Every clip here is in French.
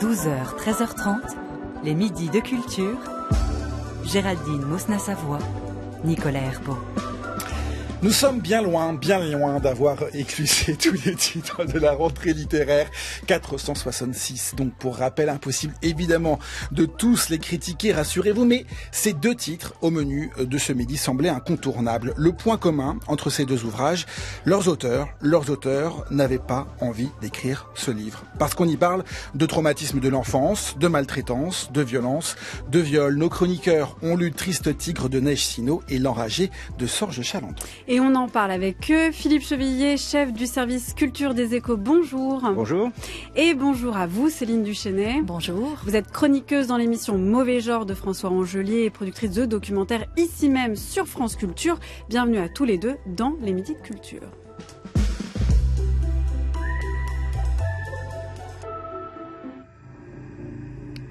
12h, 13h30, les midis de culture. Géraldine Mosna-Savoie, Nicolas Herbeau. Nous sommes bien loin, bien loin d'avoir éclusé tous les titres de la rentrée littéraire 466. Donc pour rappel, impossible évidemment de tous les critiquer, rassurez-vous, mais ces deux titres au menu de ce midi semblaient incontournables. Le point commun entre ces deux ouvrages, leurs auteurs, leurs auteurs n'avaient pas envie d'écrire ce livre. Parce qu'on y parle de traumatisme de l'enfance, de maltraitance, de violence, de viol. Nos chroniqueurs ont lu Triste Tigre de Neige Sino et L'Enragé de Sorge Chalandre. Et on en parle avec eux. Philippe Chevillier, chef du service culture des échos, bonjour. Bonjour. Et bonjour à vous, Céline Duchesnet. Bonjour. Vous êtes chroniqueuse dans l'émission Mauvais Genre de François Angelier et productrice de documentaires ici même sur France Culture. Bienvenue à tous les deux dans les mythiques Culture.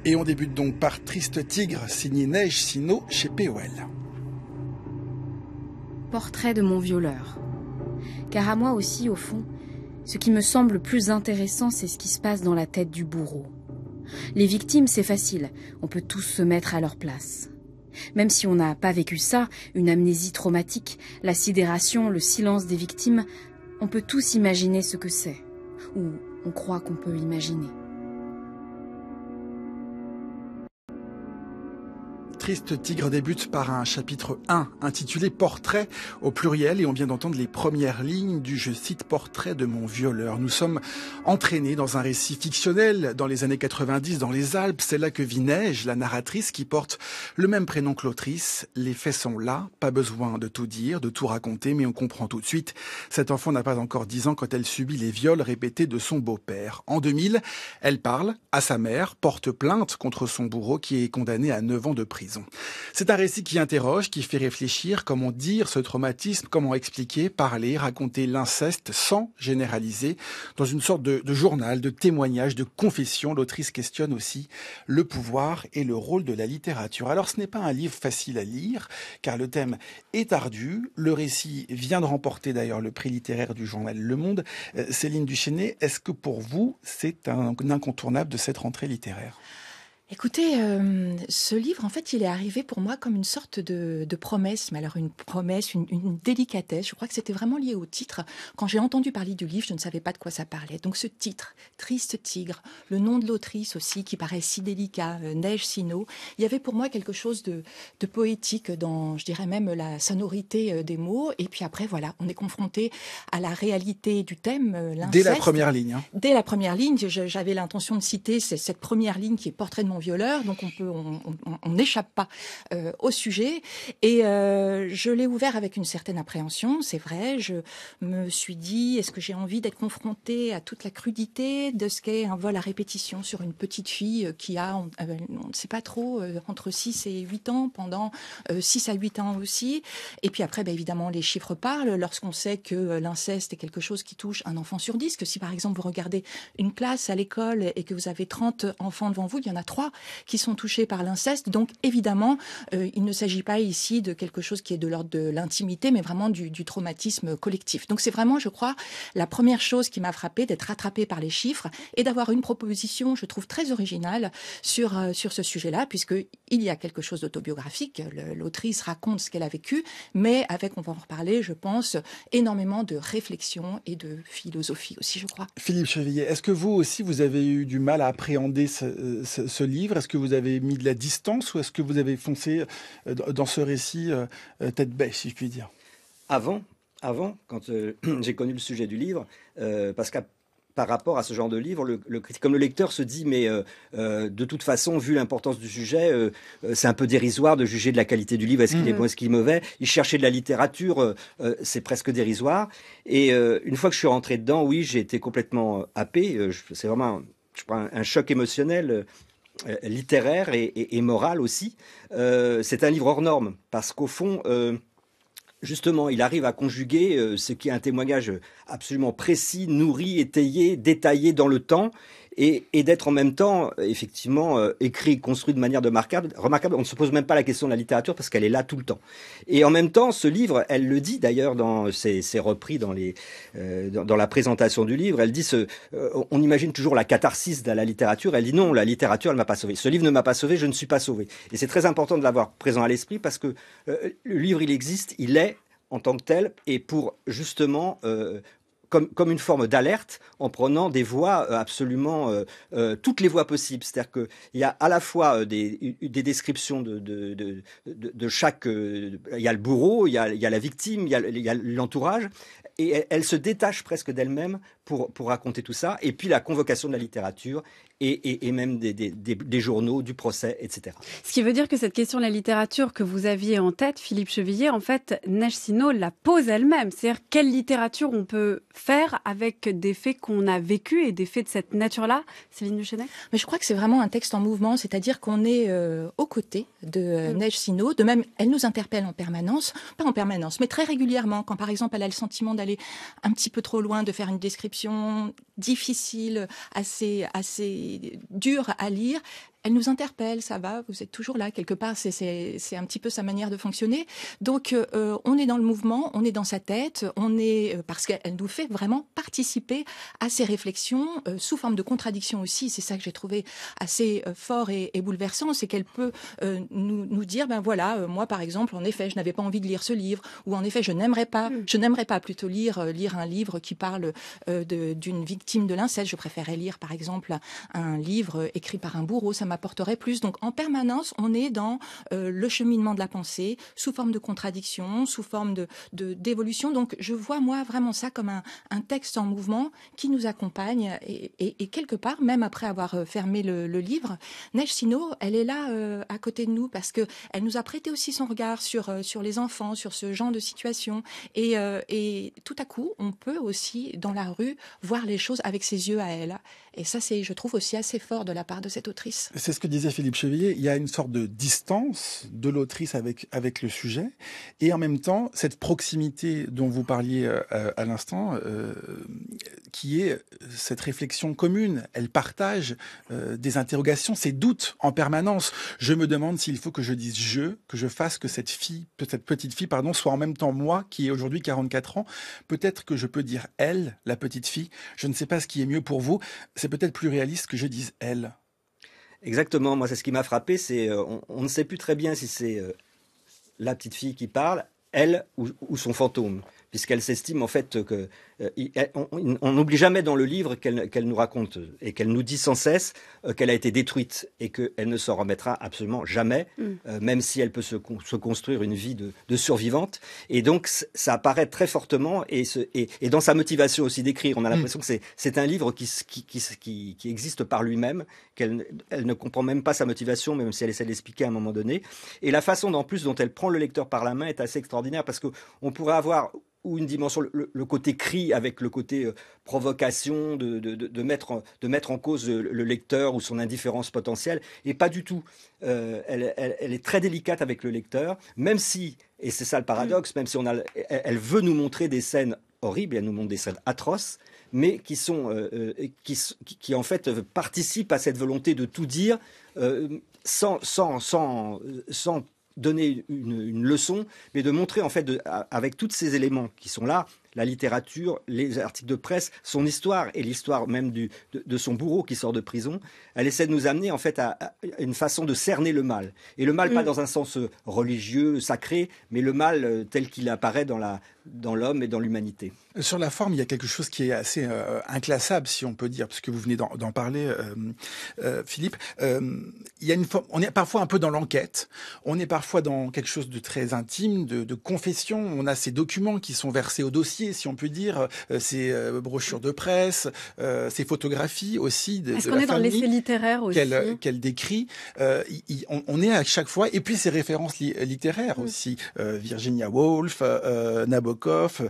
Et on débute donc par Triste Tigre, signé Neige Sino chez POL portrait de mon violeur. Car à moi aussi, au fond, ce qui me semble plus intéressant, c'est ce qui se passe dans la tête du bourreau. Les victimes, c'est facile, on peut tous se mettre à leur place. Même si on n'a pas vécu ça, une amnésie traumatique, la sidération, le silence des victimes, on peut tous imaginer ce que c'est, ou on croit qu'on peut imaginer. Triste Tigre débute par un chapitre 1 intitulé Portrait au pluriel et on vient d'entendre les premières lignes du, je cite, Portrait de mon violeur. Nous sommes entraînés dans un récit fictionnel dans les années 90 dans les Alpes. C'est là que vit Neige, la narratrice qui porte le même prénom que l'autrice. Les faits sont là, pas besoin de tout dire, de tout raconter, mais on comprend tout de suite. Cette enfant n'a pas encore 10 ans quand elle subit les viols répétés de son beau-père. En 2000, elle parle à sa mère, porte plainte contre son bourreau qui est condamné à 9 ans de prison. C'est un récit qui interroge, qui fait réfléchir comment dire ce traumatisme, comment expliquer, parler, raconter l'inceste sans généraliser, dans une sorte de, de journal, de témoignage, de confession. L'autrice questionne aussi le pouvoir et le rôle de la littérature. Alors ce n'est pas un livre facile à lire, car le thème est ardu. Le récit vient de remporter d'ailleurs le prix littéraire du journal Le Monde. Euh, Céline Duchesnay, est-ce que pour vous, c'est un incontournable de cette rentrée littéraire Écoutez, euh, ce livre, en fait, il est arrivé pour moi comme une sorte de, promesse, mais alors une promesse, une, délicatesse. Je crois que c'était vraiment lié au titre. Quand j'ai entendu parler du livre, je ne savais pas de quoi ça parlait. Donc ce titre, Triste Tigre, le nom de l'autrice aussi, qui paraît si délicat, euh, Neige Sino, il y avait pour moi quelque chose de, poétique dans, je dirais même, la sonorité euh, des mots. Et puis après, voilà, on est confronté à la réalité du thème, hein. Dès la première ligne. Dès la première ligne, j'avais l'intention de citer cette première ligne qui est portrait de mon violeur, donc on peut, on n'échappe pas euh, au sujet. Et euh, je l'ai ouvert avec une certaine appréhension, c'est vrai. Je me suis dit, est-ce que j'ai envie d'être confrontée à toute la crudité de ce qu'est un vol à répétition sur une petite fille euh, qui a, ah ben, on, ne sait pas trop, entre 6 et 8 ans, pendant 6 à 8 ans aussi. Et puis après, ben, évidemment, les chiffres parlent. Lorsqu'on sait que l'inceste est quelque chose qui touche un enfant sur 10, que si par exemple vous regardez une classe à l'école et que vous avez 30 enfants devant vous, il y en a 3 qui sont touchés par l'inceste. Donc évidemment, euh, il ne s'agit pas ici de quelque chose qui est de l'ordre de l'intimité, mais vraiment du, traumatisme collectif. Donc c'est vraiment, je crois, la première chose qui m'a frappée d'être rattrapée par les chiffres et d'avoir une proposition, je trouve, très originale sur, euh, sur ce sujet-là, puisqu'il y a quelque chose d'autobiographique. L'autrice raconte ce qu'elle a vécu, mais avec, on va en reparler, je pense, énormément de réflexion et de philosophie aussi, je crois. Philippe Chevillier, est-ce que vous aussi, vous avez eu du mal à appréhender ce euh, livre est-ce que vous avez mis de la distance ou est-ce que vous avez foncé euh, dans ce récit euh, euh, tête baisse, si je puis dire Avant, avant, quand j'ai connu le sujet du livre, parce qu'à par rapport à ce genre de livre, le, comme le lecteur se dit, mais de toute façon, vu l'importance du sujet, c'est un peu dérisoire de juger de la qualité du livre, est-ce qu'il est mmh. bon, est-ce qu'il est mauvais. Il cherchait de la littérature, c'est presque dérisoire. Et une fois que je suis rentré dedans, oui, j'ai été complètement happé. c'est vraiment, je prends un choc émotionnel. Euh, littéraire et, moral morale aussi. Euh, c'est un livre hors norme, parce qu'au fond, euh, justement, il arrive à conjuguer ce qui est un témoignage absolument précis, nourri, étayé, détaillé dans le temps, et, d'être en même temps effectivement euh, écrit, construit de manière remarquable, remarquable. On ne se pose même pas la question de la littérature parce qu'elle est là tout le temps. Et en même temps, ce livre, elle le dit d'ailleurs dans ses, repris dans les euh, dans, la présentation du livre, elle dit ce, euh, on imagine toujours la catharsis de la littérature. Elle dit non, la littérature, elle m'a pas sauvé. Ce livre ne m'a pas sauvé, je ne suis pas sauvé. Et c'est très important de l'avoir présent à l'esprit parce que le livre, il existe, il est en tant que tel et pour justement comme, comme une forme d'alerte en prenant des voies euh, absolument euh, euh, toutes les voies possibles. C'est-à-dire qu'il y a à la fois des, descriptions de, de, de, chaque... Il y a le bourreau, il y a, y a la victime, il y a l'entourage, et elle se détache presque d'elle-même pour, raconter tout ça, et puis la convocation de la littérature et, même des, journaux, du procès, etc. Ce qui veut dire que cette question de la littérature que vous aviez en tête, Philippe Chevillier, en fait, Nashino la pose elle-même. C'est-à-dire quelle littérature on peut faire avec des faits qu'on a vécus et des faits de cette nature-là, Céline Duchenet Mais je crois que c'est vraiment un texte en mouvement, c'est-à-dire qu'on est euh, aux côtés de euh, mm. Neige Sino. De même, elle nous interpelle en permanence, pas en permanence, mais très régulièrement, quand par exemple elle a le sentiment d'aller un petit peu trop loin, de faire une description difficile, assez, assez dures à lire, elle nous interpelle, ça va, vous êtes toujours là quelque part, c'est un petit peu sa manière de fonctionner. Donc euh, euh, on est dans le mouvement, on est dans sa tête, on est euh, parce qu'elle nous fait vraiment participer à ses réflexions sous forme de contradiction aussi. C'est ça que j'ai trouvé assez fort et, bouleversant, c'est qu'elle peut nous, dire ben voilà, moi par exemple, en effet, je n'avais pas envie de lire ce livre, ou en effet, je n'aimerais pas, mm. je n'aimerais pas plutôt lire lire un livre qui parle d'une victime de l'inceste. Je préférais lire par exemple un livre écrit par un bourreau. Ça apporterait plus. Donc en permanence, on est dans euh, le cheminement de la pensée, sous forme de contradiction, sous forme de d'évolution. Donc je vois moi vraiment ça comme un, un texte en mouvement qui nous accompagne et, quelque part, même après avoir euh, fermé le, livre, Neige Sino, elle est là euh, à côté de nous parce qu'elle nous a prêté aussi son regard sur sur les enfants, sur ce genre de situation et, et tout à coup, on peut aussi dans la rue voir les choses avec ses yeux à elle. Et ça, c'est, je trouve, aussi assez fort de la part de cette autrice. C'est ce que disait Philippe Chevillier. Il y a une sorte de distance de l'autrice avec, avec le sujet. Et en même temps, cette proximité dont vous parliez euh, à l'instant, euh, qui est cette réflexion commune. Elle partage euh, des interrogations, ses doutes en permanence. Je me demande s'il faut que je dise je, que je fasse que cette fille, cette petite fille, pardon, soit en même temps moi, qui ai aujourd'hui 44 ans. Peut-être que je peux dire elle, la petite fille. Je ne sais pas ce qui est mieux pour vous. C'est peut-être plus réaliste que je dise elle. Exactement, moi c'est ce qui m'a frappé, c'est euh, on, ne sait plus très bien si c'est euh, la petite fille qui parle, elle ou son fantôme puisqu'elle s'estime en fait que euh, on n'oublie jamais dans le livre qu'elle nous raconte et qu'elle nous dit sans cesse euh, qu'elle a été détruite et qu'elle ne s'en remettra absolument jamais, mm. euh, même si elle peut se, se construire une vie de, survivante. Et donc ça apparaît très fortement et, et, dans sa motivation aussi d'écrire, on a mm. l'impression que c'est un livre qui, qui, existe par lui-même, qu'elle elle ne comprend même pas sa motivation, même si elle essaie de l'expliquer à un moment donné. Et la façon en plus dont elle prend le lecteur par la main est assez extraordinaire parce qu'on pourrait avoir ou une dimension, le, côté cri avec le côté euh, provocation de, de, mettre en, de mettre en cause euh, le, lecteur ou son indifférence potentielle, et pas du tout. Euh, elle, elle, est très délicate avec le lecteur, même si, et c'est ça le paradoxe, même si on a, e, e, elle, veut nous montrer des scènes horribles, elle nous montre des scènes atroces, mais qui sont, qui, qui, qui, en fait participent à cette volonté de tout dire sans, sans, sans, sans donner une, leçon, mais de montrer en fait, avec tous ces éléments qui sont là, la littérature, les articles de presse, son histoire et l'histoire même de, son bourreau qui sort de prison, elle essaie de nous amener en fait à, une façon de cerner le mal. Et le mal pas mm. dans un sens euh, religieux, sacré, mais le mal euh, tel qu'il apparaît dans la, dans l'homme et dans l'humanité. Sur la forme, il y a quelque chose qui est assez euh, inclassable, si on peut dire, puisque vous venez d'en parler, euh, euh, Philippe. il y a une forme, on est parfois un peu dans l'enquête, on est parfois dans quelque chose de très intime, de, confession. On a ces documents qui sont versés au dossier, si on peut dire, ces brochures de presse, ces photographies aussi. Est-ce qu'on est, dans l'essai littéraire aussi Qu'elle décrit. on, est à chaque fois, et puis ces références littéraires mm. aussi. Virginia Woolf, Nabokov. Euh,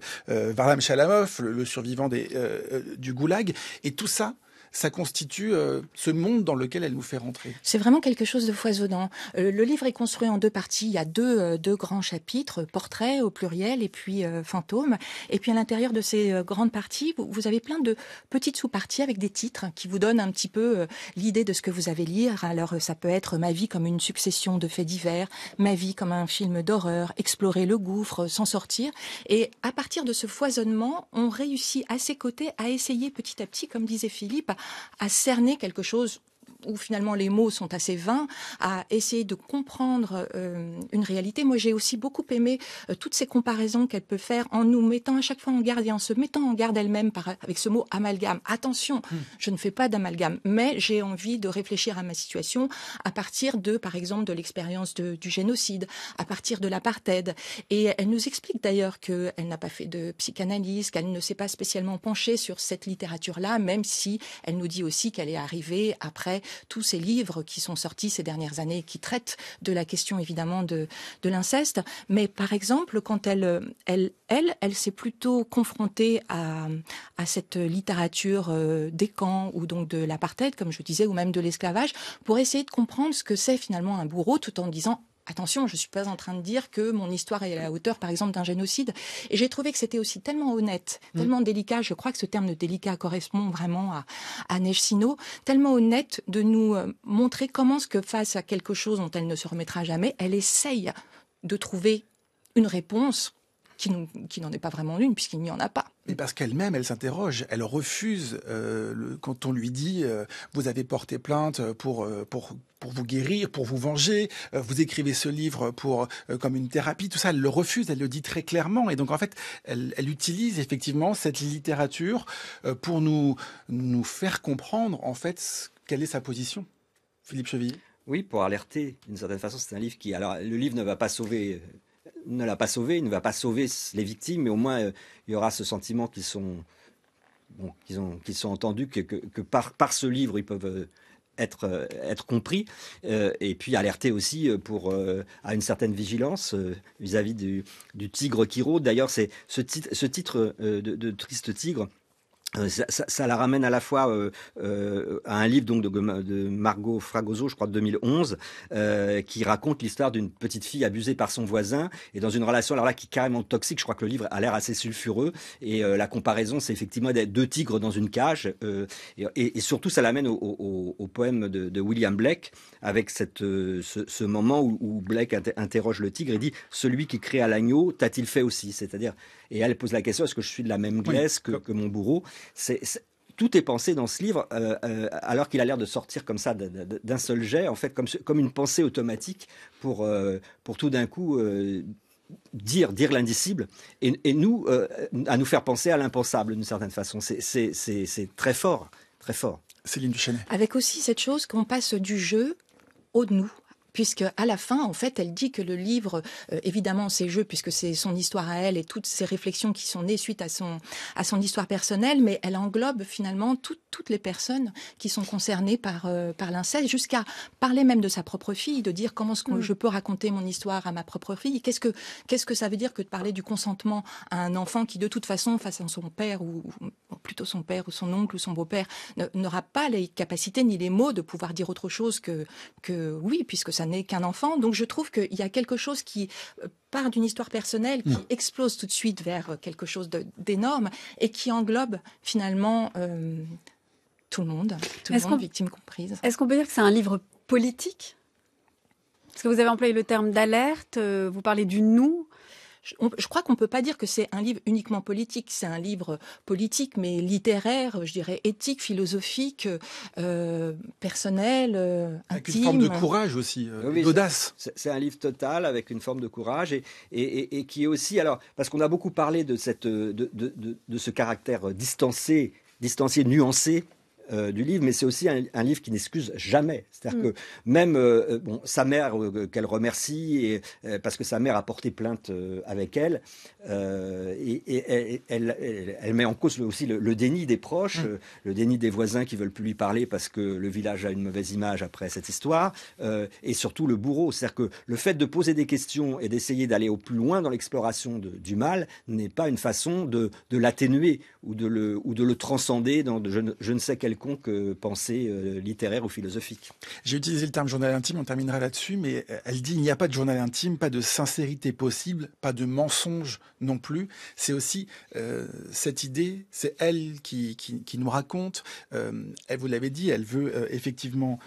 Varlam Chalamov, le, survivant euh, euh, du Goulag, et tout ça ça constitue euh, ce monde dans lequel elle nous fait rentrer. C'est vraiment quelque chose de foisonnant. Euh, le livre est construit en deux parties. Il y a deux, euh, deux grands chapitres, portraits au pluriel et puis fantômes. Et puis à l'intérieur de ces grandes parties, vous, avez plein de petites sous-parties avec des titres qui vous donnent un petit peu l'idée de ce que vous avez lire. Alors ça peut être ma vie comme une succession de faits divers, ma vie comme un film d'horreur, explorer le gouffre, s'en sortir. Et à partir de ce foisonnement, on réussit à ses côtés à essayer petit à petit, comme disait Philippe, à cerner quelque chose où finalement les mots sont assez vains, à essayer de comprendre euh, une réalité. Moi, j'ai aussi beaucoup aimé euh, toutes ces comparaisons qu'elle peut faire en nous mettant à chaque fois en garde et en se mettant en garde elle-même avec ce mot amalgame. Attention, hmm. je ne fais pas d'amalgame, mais j'ai envie de réfléchir à ma situation à partir de, par exemple, de l'expérience du génocide, à partir de l'apartheid. Et elle nous explique d'ailleurs qu'elle n'a pas fait de psychanalyse, qu'elle ne s'est pas spécialement penchée sur cette littérature-là, même si elle nous dit aussi qu'elle est arrivée après tous ces livres qui sont sortis ces dernières années qui traitent de la question évidemment de, l'inceste. Mais par exemple, quand elle, euh, elle, s'est plutôt confrontée à, cette littérature euh, des camps ou donc de l'apartheid, comme je disais, ou même de l'esclavage, pour essayer de comprendre ce que c'est finalement un bourreau, tout en disant Attention, je ne suis pas en train de dire que mon histoire est à la hauteur, par exemple, d'un génocide. Et j'ai trouvé que c'était aussi tellement honnête, mm. tellement délicat. Je crois que ce terme de délicat correspond vraiment à, à Neige Tellement honnête de nous euh, montrer comment ce que face à quelque chose dont elle ne se remettra jamais, elle essaye de trouver une réponse qui n'en est pas vraiment une, puisqu'il n'y en a pas. Mais parce qu'elle-même, elle, s'interroge, elle refuse euh, le, quand on lui dit euh, vous avez porté plainte pour, euh, pour, pour vous guérir, pour vous venger, vous écrivez ce livre pour comme une thérapie, tout ça, elle le refuse, elle le dit très clairement. Et donc en fait, elle, utilise effectivement cette littérature pour nous, nous faire comprendre en fait quelle est sa position. Philippe cheville Oui, pour alerter d'une certaine façon, c'est un livre qui. Alors, le livre ne va pas sauver ne l'a pas sauvé, il ne va pas sauver les victimes, mais au moins euh, il y aura ce sentiment qu'ils sont, qu'ils ont, sont entendus, que, par, par ce livre ils peuvent euh, être, euh, être compris, et puis alertés aussi pour, à une certaine vigilance vis-à-vis du, du, tigre qui rôde. D'ailleurs, c'est ce, titre, ce titre de, Triste Tigre euh, ça, ça, ça, la ramène à la fois euh, euh, à un livre donc de, Margot Fragoso, je crois de 2011, qui raconte l'histoire d'une petite fille abusée par son voisin et dans une relation alors là qui est carrément toxique. Je crois que le livre a l'air assez sulfureux et la comparaison c'est effectivement deux tigres dans une cage et, et, surtout ça l'amène au, au, au, poème de, de, William Blake avec cette, ce, ce, moment où, où, Blake interroge le tigre et dit celui qui crée à l'agneau t'a-t-il fait aussi C'est-à-dire et elle pose la question est-ce que je suis de la même glace que, que mon bourreau tout est pensé dans ce livre, euh, euh, alors qu'il a l'air de sortir comme ça d'un seul jet, en fait, comme, une pensée automatique pour, euh, tout d'un coup dire, dire l'indicible, et, nous, à nous faire penser à l'impensable d'une certaine façon. C'est très fort, très fort. Céline Duchesne. Avec aussi cette chose qu'on passe du jeu au nous, puisque à la fin, en fait, elle dit que le livre, euh, évidemment, c'est jeu puisque c'est son histoire à elle et toutes ses réflexions qui sont nées suite à son, à son histoire personnelle, mais elle englobe finalement toutes les personnes qui sont concernées par, euh, par l'inceste, jusqu'à parler même de sa propre fille, de dire comment que mm. je peux raconter mon histoire à ma propre fille, qu'est-ce que, qu'est-ce que ça veut dire que de parler du consentement à un enfant qui, de toute façon, face à son père, ou, plutôt son père, ou son oncle, ou son beau-père, n'aura pas les capacités ni les mots de pouvoir dire autre chose que, que oui, puisque ça n'est qu'un enfant. Donc je trouve qu'il y a quelque chose qui euh, part d'une histoire personnelle qui hmm. explose tout de suite vers euh, quelque chose d'énorme et qui englobe finalement euh, tout le monde, tout le monde, Est-ce qu'on peut dire que c'est un livre politique Parce que vous avez employé le terme d'alerte, vous parlez du nous je, crois qu'on ne peut pas dire que c'est un livre uniquement politique. C'est un livre politique, mais littéraire, je dirais éthique, philosophique, euh, personnel, avec euh, intime. Avec une forme de courage aussi, euh, d'audace. C'est un livre total avec une forme de courage et, qui est aussi, alors, parce qu'on a beaucoup parlé de, ce caractère distancé, distancié, nuancé euh, du livre, mais c'est aussi un, livre qui n'excuse jamais. C'est-à-dire mm. que même euh, euh, bon, sa mère, qu'elle remercie, et, parce que sa mère a porté plainte avec elle, et, elle, met en cause aussi le, déni des proches, mm. le déni des voisins qui veulent plus lui parler parce que le village a une mauvaise image après cette histoire, et surtout le bourreau. C'est-à-dire que le fait de poser des questions et d'essayer d'aller au plus loin dans l'exploration du mal n'est pas une façon de, de l'atténuer ou de le, ou de le transcender dans je, ne, sais quelconque euh, pensée euh, littéraire ou philosophique. J'ai utilisé le terme journal intime, on terminera là-dessus, mais euh, elle dit il n'y a pas de journal intime, pas de sincérité possible, pas de mensonge non plus. C'est aussi cette idée, c'est elle qui, nous raconte, elle vous l'avez dit, elle veut effectivement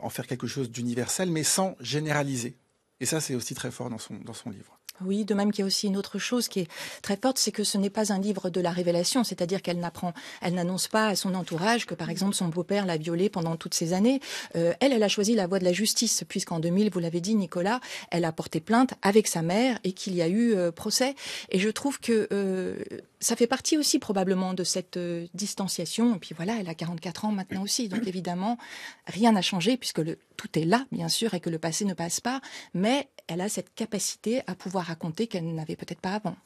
en faire quelque chose d'universel, mais sans généraliser. Et ça, c'est aussi très fort dans son, dans son livre. Oui, de même qu'il y a aussi une autre chose qui est très forte, c'est que ce n'est pas un livre de la révélation, c'est-à-dire qu'elle n'apprend, elle n'annonce pas à son entourage que par exemple son beau-père l'a violée pendant toutes ces années. Euh, elle, elle a choisi la voie de la justice, puisqu'en 2000, vous l'avez dit Nicolas, elle a porté plainte avec sa mère et qu'il y a eu euh, procès. Et je trouve que euh, ça fait partie aussi probablement de cette euh, distanciation. Et puis voilà, elle a 44 ans maintenant aussi. Donc évidemment, rien n'a changé puisque le, tout est là, bien sûr, et que le passé ne passe pas. Mais elle a cette capacité à pouvoir raconter qu'elle n'avait peut-être pas avant.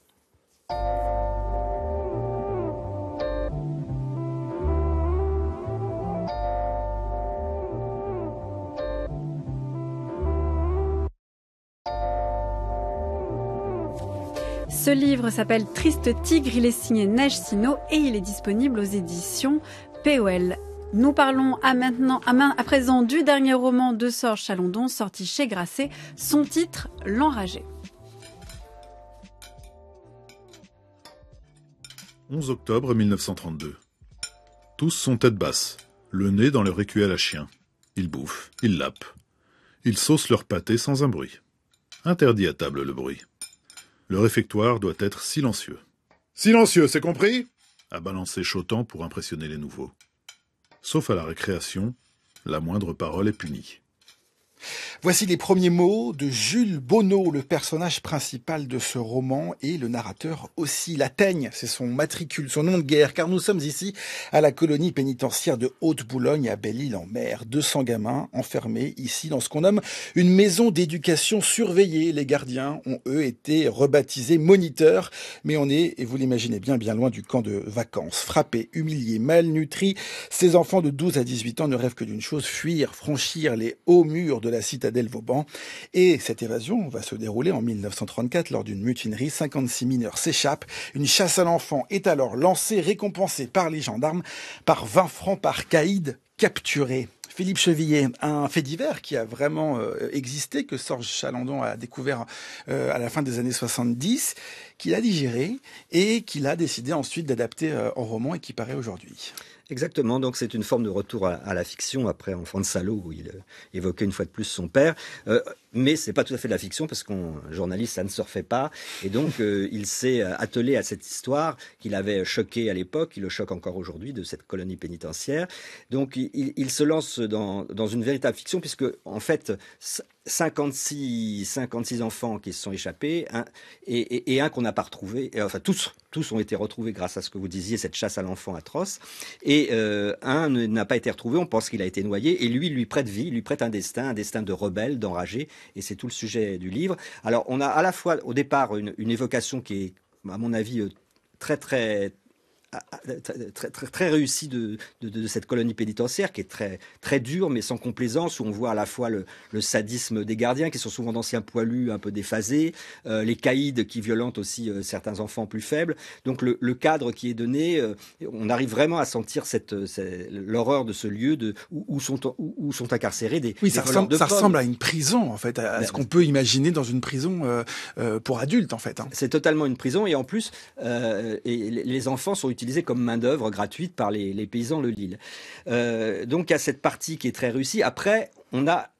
Ce livre s'appelle Triste Tigre, il est signé Neige Sino et il est disponible aux éditions POL. Nous parlons à maintenant, à, main, à présent du dernier roman de Sorge Chalondon sorti chez Grasset, son titre L'Enragé. 11 octobre 1932. Tous sont tête basse, le nez dans leur écuelle à chien. Ils bouffent, ils lapent. Ils saucent leur pâté sans un bruit. Interdit à table le bruit. Le réfectoire doit être silencieux. Silencieux, c'est compris a balancé Chotan pour impressionner les nouveaux. Sauf à la récréation, la moindre parole est punie. Voici les premiers mots de Jules Bonneau, le personnage principal de ce roman et le narrateur aussi. La Teigne, c'est son matricule, son nom de guerre, car nous sommes ici à la colonie pénitentiaire de Haute-Boulogne à Belle-Île-en-Mer. 200 gamins enfermés ici dans ce qu'on nomme une maison d'éducation surveillée. Les gardiens ont eux été rebaptisés moniteurs, mais on est, et vous l'imaginez bien, bien loin du camp de vacances. Frappés, humiliés, malnutris, ces enfants de 12 à 18 ans ne rêvent que d'une chose, fuir, franchir les hauts murs de la citadelle Vauban. Et cette évasion va se dérouler en 1934 lors d'une mutinerie. 56 mineurs s'échappent. Une chasse à l'enfant est alors lancée, récompensée par les gendarmes par 20 francs par caïd capturé. Philippe Chevillier, un fait divers qui a vraiment euh, existé, que Sorge Chalandon a découvert euh, à la fin des années 70, qu'il a digéré et qu'il a décidé ensuite d'adapter euh, en roman et qui paraît aujourd'hui. Exactement, donc c'est une forme de retour à, la fiction, après Enfant de salaud, où il euh, évoquait une fois de plus son père. Euh, mais c'est pas tout à fait de la fiction parce qu'un journaliste ça ne se refait pas et donc euh, il s'est euh, attelé à cette histoire qu'il avait choqué à l'époque, qui le choque encore aujourd'hui de cette colonie pénitentiaire. Donc il, se lance dans, dans, une véritable fiction puisque en fait 56 56 enfants qui se sont échappés et, un qu'on n'a pas retrouvé, enfin tous tous ont été retrouvés grâce à ce que vous disiez cette chasse à l'enfant atroce et euh, un n'a pas été retrouvé, on pense qu'il a été noyé et lui lui prête vie, lui prête un destin, un destin de rebelle, d'enragé et c'est tout le sujet du livre. Alors on a à la fois au départ une, évocation qui est, à mon avis, euh, très très très, très, réussi de, cette colonie pénitentiaire qui est très, très dure mais sans complaisance, où on voit à la fois le, sadisme des gardiens qui sont souvent d'anciens poilus un peu déphasés, euh, les caïdes qui violentent aussi euh, certains enfants plus faibles. Donc le, cadre qui est donné, euh, on arrive vraiment à sentir cette, l'horreur de ce lieu de, où, sont, où, sont incarcérés des. Oui, ça, ressemble, ça ressemble, à une prison en fait, à, ce ben, qu'on peut imaginer dans une prison pour adultes en fait. Hein. C'est totalement une prison et en plus, et les enfants sont utilisés comme main-d'œuvre gratuite par les, paysans de Lille. Euh, donc, à cette partie qui est très réussie. Après, on a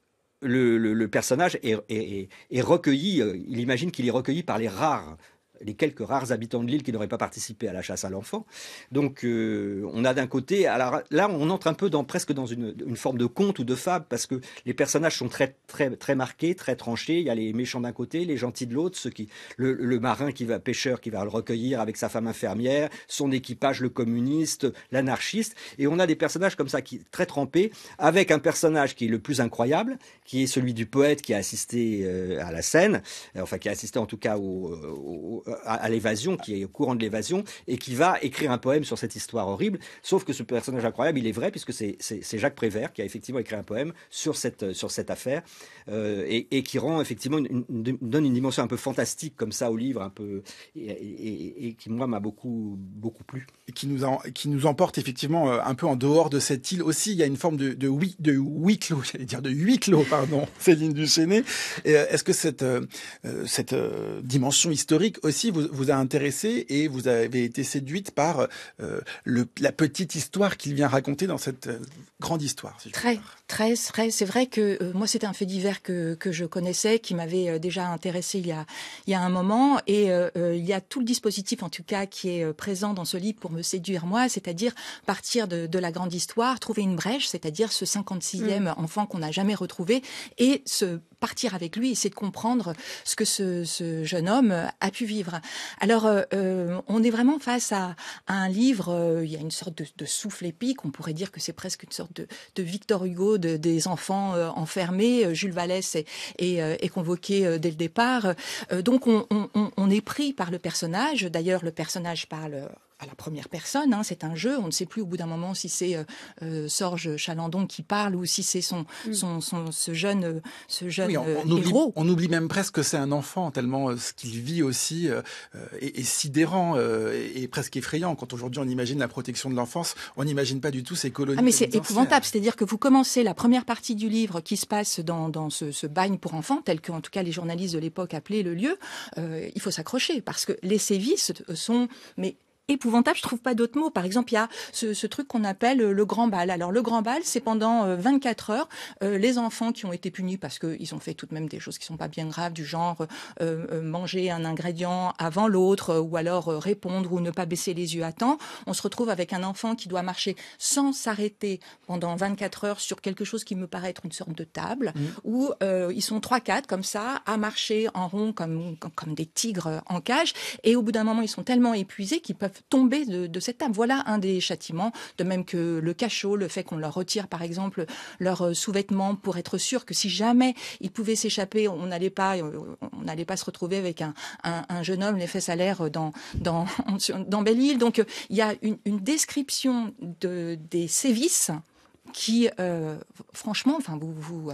le, personnage est recueilli, euh, il imagine qu'il est recueilli par les rares les quelques rares habitants de l'île qui n'auraient pas participé à la chasse à l'enfant. Donc euh, on a d'un côté, alors là on entre un peu dans presque dans une, forme de conte ou de fable parce que les personnages sont très très très marqués, très tranchés. Il y a les méchants d'un côté, les gentils de l'autre, ceux qui le, marin qui va pêcheur qui va le recueillir avec sa femme infirmière, son équipage le communiste, l'anarchiste, et on a des personnages comme ça qui très trempés avec un personnage qui est le plus incroyable, qui est celui du poète qui a assisté euh, à la scène, euh, enfin qui a assisté en tout cas au euh, à, l'évasion, qui est au courant de l'évasion, et qui va écrire un poème sur cette histoire horrible. Sauf que ce personnage incroyable, il est vrai, puisque c'est Jacques Prévert qui a effectivement écrit un poème sur cette, euh, sur cette affaire, euh, et, qui rend effectivement, une, donne une dimension un peu fantastique comme ça au livre, un peu, et, qui, moi, m'a beaucoup, beaucoup plu. Et qui nous, en, qui nous emporte effectivement un peu en dehors de cette île aussi. Il y a une forme de, de, de huis clos, j'allais dire de huis clos, pardon, Céline Duchesnay. Est-ce que cette, cette dimension historique aussi vous, a intéressé et vous avez été séduite par euh, le, la petite histoire qu'il vient raconter dans cette euh, grande histoire. très, très, très. C'est vrai que euh, moi, c'était un fait divers que, je connaissais, qui m'avait déjà intéressé il y a, il un moment. Et il y a tout le dispositif, en tout cas, qui est présent dans ce livre pour me séduire, moi, c'est-à-dire partir de, la grande histoire, trouver une brèche, c'est-à-dire ce 56e mm. enfant qu'on n'a jamais retrouvé et ce partir avec lui, essayer de comprendre ce que ce, jeune homme a pu vivre. Alors, euh, euh, on est vraiment face à, un livre, euh, il y a une sorte de, souffle épique, on pourrait dire que c'est presque une sorte de, Victor Hugo des enfants enfermés. Jules Vallès est, convoqué dès le départ. donc, on, on est pris par le personnage. D'ailleurs, le personnage parle à la première personne. Hein, c'est un jeu. On ne sait plus au bout d'un moment si c'est euh, euh, Sorge Chalandon qui parle ou si c'est son, mm. son, son, ce jeune, euh, ce jeune oui, on, oublie, on, oublie, même presque que c'est un enfant tellement ce qu'il vit aussi est, sidérant et, presque effrayant. Quand aujourd'hui on imagine la protection de l'enfance, on n'imagine pas du tout ces colonies. Ah, mais c'est épouvantable. C'est-à-dire que vous commencez la première partie du livre qui se passe dans, dans ce, bagne pour enfants, tel que en tout cas les journalistes de l'époque appelaient le lieu. il faut s'accrocher parce que les sévices sont mais épouvantable. Je trouve pas d'autres mots. Par exemple, il y a ce, ce truc qu'on appelle euh, le grand bal. Alors le grand bal, c'est pendant 24 euh, heures euh, les enfants qui ont été punis parce qu'ils ont fait tout de même des choses qui sont pas bien graves, du genre manger un ingrédient avant l'autre ou alors répondre ou ne pas baisser les yeux à temps. On se retrouve avec un enfant qui doit marcher sans s'arrêter pendant 24 heures sur quelque chose qui me paraît être une sorte de table mmh. où ils sont 3-4 comme ça à marcher en rond comme, comme, comme des tigres en cage et au bout d'un moment ils sont tellement épuisés qu'ils peuvent tomber de, cette table. Voilà un des châtiments, de même que le cachot, le fait qu'on leur retire par exemple leur euh, sous-vêtements pour être sûr que si jamais ils pouvaient s'échapper, on n'allait pas, euh, on n'allait pas se retrouver avec un, jeune homme les fesses à l'air dans, Belle-Île. Donc euh, il y a une, description des sévices qui, euh, franchement, enfin, vous euh,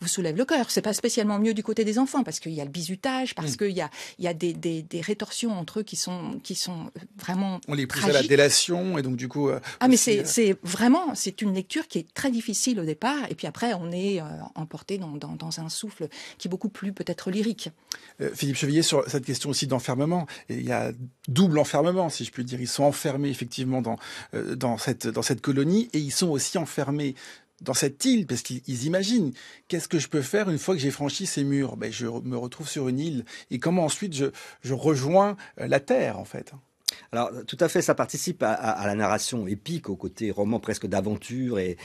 vous, soulève le cœur. C'est pas spécialement mieux du côté des enfants parce qu'il y a le bisutage, parce mm. qu'il y a, il y a des, des, rétorsions entre eux qui sont, qui sont euh, vraiment. On les pousse à la délation et donc du coup. ah mais c'est, c'est vraiment, c'est une lecture qui est très difficile au départ et puis après on est emporté dans, dans, un souffle qui est beaucoup plus peut-être lyrique. Philippe Chevillier sur cette question aussi d'enfermement. il y a double enfermement, si je puis dire. Ils sont enfermés effectivement dans dans cette dans cette colonie et ils sont aussi enfermés mais dans cette île, parce qu'ils imaginent qu'est-ce que je peux faire une fois que j'ai franchi ces murs ben, Je me retrouve sur une île et comment ensuite je rejoins euh, la Terre en fait. Alors, tout à fait, ça participe à, la narration épique, au côté roman presque d'aventure, et,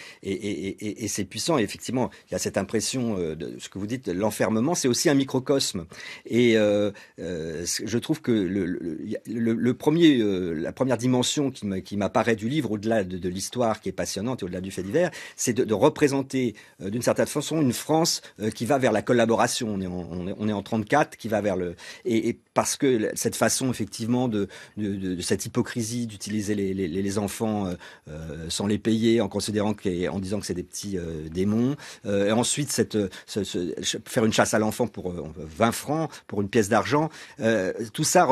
c'est puissant. Et effectivement, il y a cette impression euh, de ce que vous dites, l'enfermement, c'est aussi un microcosme. Et euh, euh, je trouve que le, premier, la première dimension qui m'apparaît du livre, au-delà de, l'histoire qui est passionnante et au-delà du fait divers, c'est de, représenter d'une certaine façon une France qui va vers la collaboration. On est en, est, 34, qui va vers le. Et, parce que cette façon, effectivement, de de, cette hypocrisie d'utiliser les, enfants euh, euh, sans les payer, en considérant que, en disant que c'est des petits euh, démons. et ensuite, cette, faire une chasse à l'enfant pour 20 francs, pour une pièce d'argent. tout ça,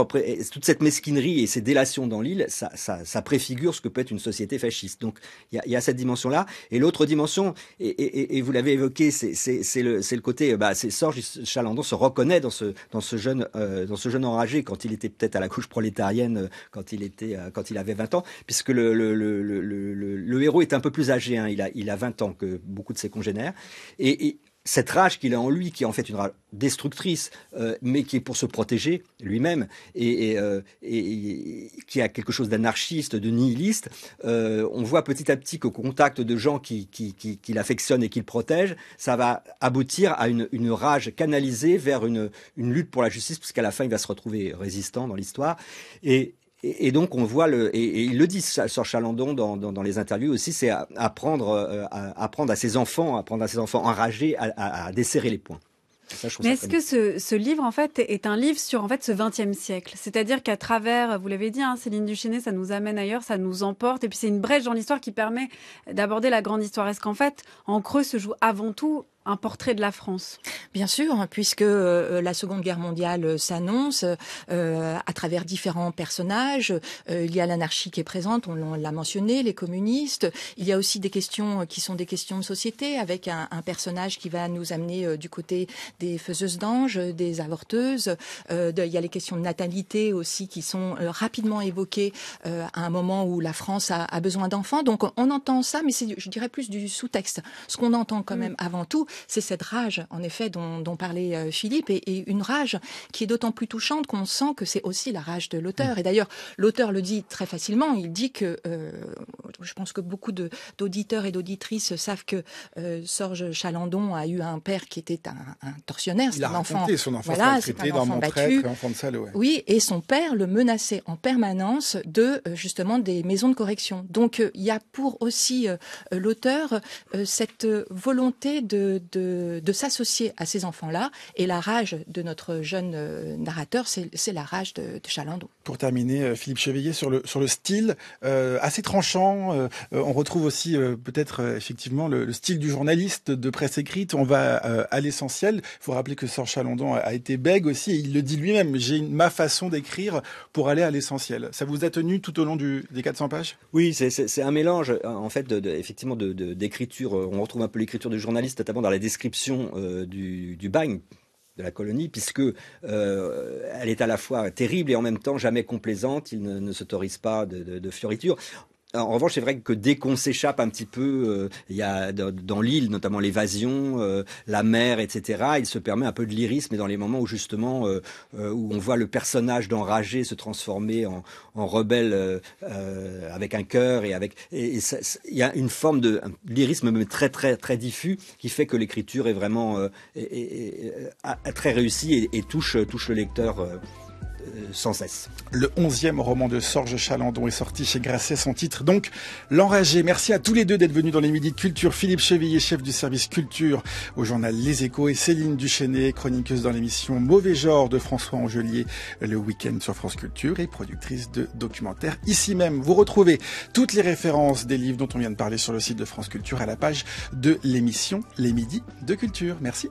toute cette mesquinerie et ces délations dans l'île, ça, ça, préfigure ce que peut être une société fasciste. Donc il y, a, cette dimension-là. Et l'autre dimension, et, vous l'avez évoqué, c'est le, le, côté, bah, c'est Sorge Chalandon se reconnaît dans ce, dans ce, jeune, dans ce jeune enragé quand il était peut-être à la couche prolétarienne euh, euh, quand il avait 20 ans, puisque le, héros est un peu plus âgé. Hein. il a, il 20 ans que beaucoup de ses congénères. et cette rage qu'il a en lui, qui est en fait une rage destructrice, euh, mais qui est pour se protéger lui-même, et, euh, qui a quelque chose d'anarchiste, de nihiliste, euh, on voit petit à petit qu'au contact de gens qui, qui, l'affectionnent et qu'il protège, ça va aboutir à une, rage canalisée vers une, une lutte pour la justice, puisqu'à la fin, il va se retrouver résistant dans l'histoire. Et, et, donc on voit le et, il le dit sur Chalandon dans, dans, les interviews aussi, c'est apprendre à apprendre euh, à ses enfants, apprendre à ses enfants enragés à, desserrer les points. Mais est-ce que ce, livre, en fait, est un livre sur en fait ce XXe siècle C'est-à-dire qu'à travers, vous l'avez dit, hein, Céline Duchesne, ça nous amène ailleurs, ça nous emporte, et puis c'est une brèche dans l'histoire qui permet d'aborder la grande histoire. Est-ce qu'en fait, en creux se joue avant tout un portrait de la France. Bien sûr, puisque euh, la Seconde Guerre mondiale euh, s'annonce euh, à travers différents personnages. il y a l'anarchie qui est présente, on l'a mentionné, les communistes. Il y a aussi des questions qui sont des questions de société, avec un, personnage qui va nous amener du côté des faiseuses d'anges, des avorteuses. il y a les questions de natalité aussi qui sont rapidement évoquées à un moment où la France a, besoin d'enfants. Donc on entend ça, mais c'est, je dirais, plus du sous-texte. Ce qu'on entend quand mm. même avant tout, c'est cette rage, en effet, dont, parlait euh, Philippe, et, une rage qui est d'autant plus touchante qu'on sent que c'est aussi la rage de l'auteur. Mm. Et d'ailleurs, l'auteur le dit très facilement. Il dit que, euh, je pense que beaucoup d'auditeurs et d'auditrices savent que euh, Sorge Chalandon a eu un père qui était un, tortionnaire. Il a son enfant voilà, un dans mon battu. Oui, et son père le menaçait en permanence de euh, justement des maisons de correction. Donc il y a pour aussi l'auteur cette volonté de, de, s'associer à ces enfants-là. Et la rage de notre jeune euh, narrateur, c'est la rage de, de, Chalandon. Pour terminer, euh, Philippe Cheveillé sur le, sur le style, euh, assez tranchant, on retrouve aussi peut-être effectivement le, style du journaliste de presse écrite. On va à l'essentiel. Il faut rappeler que Sor Chalandon a, été bègue aussi. il le dit lui-même, j'ai ma façon d'écrire pour aller à l'essentiel. Ça vous a tenu tout au long des 400 pages Oui, c'est un mélange en fait de, de d'écriture. on retrouve un peu l'écriture du journaliste, notamment les la description euh, du, bagne de la colonie, puisque euh, elle est à la fois terrible et en même temps jamais complaisante. Il ne, s'autorise pas de, de fioritures en revanche, c'est vrai que dès qu'on s'échappe un petit peu, euh, il y a dans l'île notamment l'évasion, euh, la mer, etc. Il se permet un peu de lyrisme et dans les moments où justement euh, où on voit le personnage d'enragé se transformer en, rebelle avec un cœur et avec il y a une forme de lyrisme très très très diffus qui fait que l'écriture est vraiment très réussie et, touche touche le lecteur. Euh, sans cesse. Le onzième roman de Sorge Chalandon est sorti chez Grasset, son titre donc L'Enragé. Merci à tous les deux d'être venus dans les Midi de Culture. Philippe Chevillier, chef du service Culture au journal Les Échos et Céline Duchesnay, chroniqueuse dans l'émission Mauvais Genre de François Angelier le week-end sur France Culture et productrice de documentaires. Ici même, vous retrouvez toutes les références des livres dont on vient de parler sur le site de France Culture à la page de l'émission Les Midis de Culture. Merci.